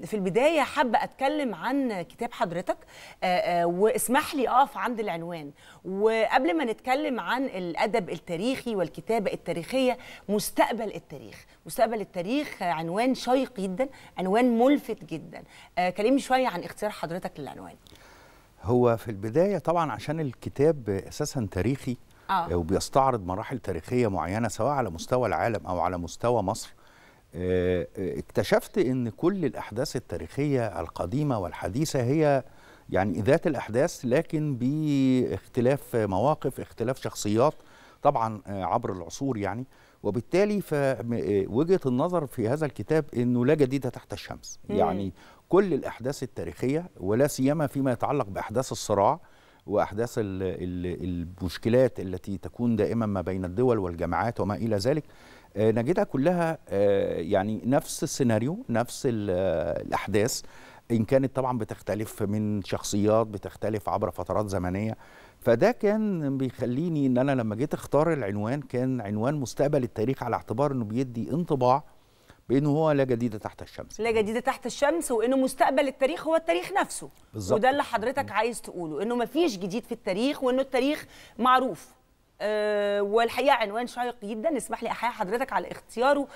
في البداية حابة أتكلم عن كتاب حضرتك آه، آه، واسمح لي أقف عند العنوان وقبل ما نتكلم عن الأدب التاريخي والكتابة التاريخية مستقبل التاريخ مستقبل التاريخ عنوان شيق جدا عنوان ملفت جدا آه، كلمني شوية عن اختيار حضرتك للعنوان هو في البداية طبعا عشان الكتاب أساسا تاريخي آه. وبيستعرض مراحل تاريخية معينة سواء على مستوى العالم أو على مستوى مصر آه، آه، اكتشفت ان كل الاحداث التاريخيه القديمه والحديثه هي يعني ذات الاحداث لكن باختلاف مواقف اختلاف شخصيات طبعا آه، عبر العصور يعني وبالتالي فوجهه النظر في هذا الكتاب انه لا جديد تحت الشمس يعني كل الاحداث التاريخيه ولا سيما فيما يتعلق باحداث الصراع واحداث المشكلات التي تكون دائما ما بين الدول والجماعات وما الى ذلك آه، نجدها كلها آه، يعني نفس السيناريو نفس الاحداث ان كانت طبعا بتختلف من شخصيات بتختلف عبر فترات زمنيه فده كان بيخليني ان انا لما جيت اختار العنوان كان عنوان مستقبل التاريخ على اعتبار انه بيدي انطباع بانه هو لا جديد تحت الشمس لا جديد تحت الشمس وانه مستقبل التاريخ هو التاريخ نفسه بالزبط. وده اللي حضرتك عايز تقوله انه مفيش جديد في التاريخ وانه التاريخ معروف أه والحقيقه عنوان شيق جدا اسمح لي احيي حضرتك على اختياره